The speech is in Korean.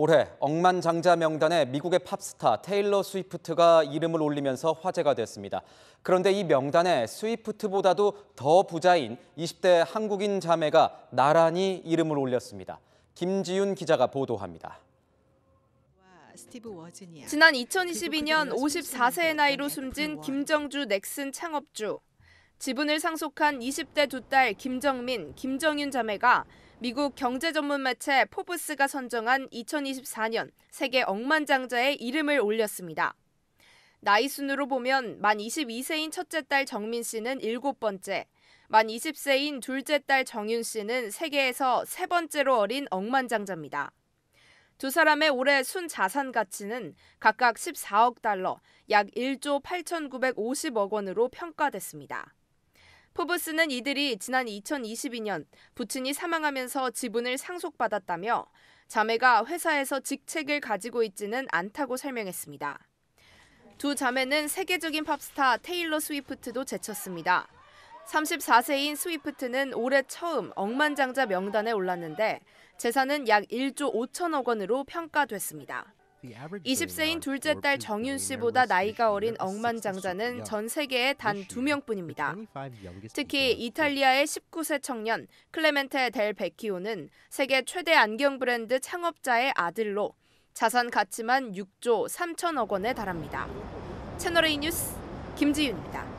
올해 억만장자 명단에 미국의 팝스타 테일러 스위프트가 이름을 올리면서 화제가 됐습니다. 그런데 이 명단에 스위프트보다도 더 부자인 20대 한국인 자매가 나란히 이름을 올렸습니다. 김지윤 기자가 보도합니다. 지난 2022년 54세의 나이로 숨진 김정주 넥슨 창업주. 지분을 상속한 20대 두 딸 김정민, 김정윤 자매가 미국 경제 전문 매체 포브스가 선정한 2024년 세계 억만장자의 이름을 올렸습니다. 나이 순으로 보면 만 22세인 첫째 딸 정민 씨는 일곱 번째, 만 20세인 둘째 딸 정윤 씨는 세계에서 세 번째로 어린 억만장자입니다. 두 사람의 올해 순 자산 가치는 각각 14억 달러, 약 1조 8,950억 원으로 평가됐습니다. 포브스는 이들이 지난 2022년 부친이 사망하면서 지분을 상속받았다며 자매가 회사에서 직책을 가지고 있지는 않다고 설명했습니다. 두 자매는 세계적인 팝스타 테일러 스위프트도 제쳤습니다. 34세인 스위프트는 올해 처음 억만장자 명단에 올랐는데 재산은 약 1조 5천억 원으로 평가됐습니다. 20세인 둘째 딸 정윤 씨보다 나이가 어린 억만장자는 전 세계에 단 두 명뿐입니다. 특히 이탈리아의 19세 청년 클레멘테 델 베키오는 세계 최대 안경 브랜드 창업자의 아들로 자산 가치만 6조 3천억 원에 달합니다. 채널A 뉴스 김지윤입니다.